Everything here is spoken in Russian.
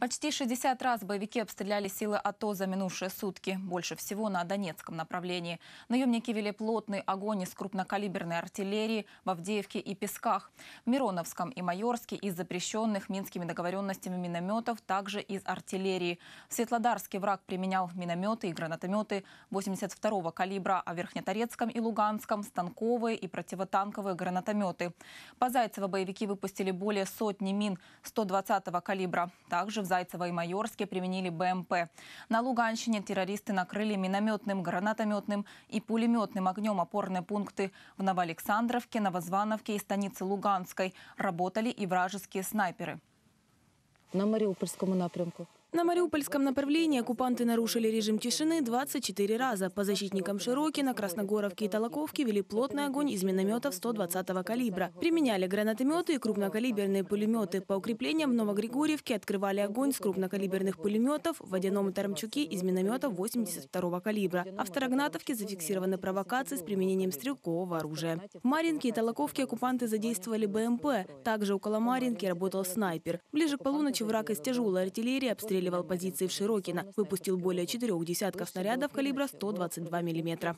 Почти 60 раз боевики обстреляли силы АТО за минувшие сутки. Больше всего на Донецком направлении. Наемники вели плотный огонь из крупнокалиберной артиллерии в Авдеевке и Песках. В Мироновском и Майорске из запрещенных минскими договоренностями минометов, также из артиллерии. В Светлодарске враг применял минометы и гранатометы 82-го калибра, а в Верхнеторецком и Луганском – станковые и противотанковые гранатометы. По Зайцево боевики выпустили более сотни мин 120-го калибра. Также в Зайцево и Майорске применили БМП. На Луганщине террористы накрыли минометным, гранатометным и пулеметным огнем опорные пункты в Новоалександровке, Новозвановке и станице Луганской. Работали и вражеские снайперы. На Мариупольском направлении. На Мариупольском направлении оккупанты нарушили режим тишины 24 раза. По защитникам Широкина, Красногоровки и Толоковки вели плотный огонь из минометов 120-го калибра. Применяли гранатометы и крупнокалиберные пулеметы. По укреплениям в Новогригорьевке открывали огонь с крупнокалиберных пулеметов, в Водяном Тарамчуке из минометов 82-го калибра. А в Старогнатовке зафиксированы провокации с применением стрелкового оружия. В Маринке и Толоковке оккупанты задействовали БМП. Также около Маринки работал снайпер. Ближе к полуночи враг из тяжелой артиллерии обстрелял обстреливал позиции в Широкино, выпустил более четырех десятков снарядов калибра 122 миллиметра.